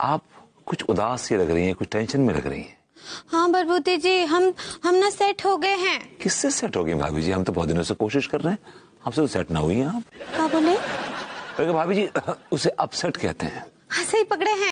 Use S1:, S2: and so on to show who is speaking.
S1: आप कुछ उदास ही लग रही हैं कुछ टेंशन में लग रही हैं
S2: हाँ बरबूती जी हम हम ना सेट हो गए हैं
S1: किससे सेट हो गए भाभी जी हम तो बहुत दिनों से कोशिश कर रहे हैं हमसे तो सेट ना हुई हैं आप
S2: क्या हाँ, बोले
S1: भाभी जी उसे अपसेट कहते हैं हाँ सही
S2: पकड़े हैं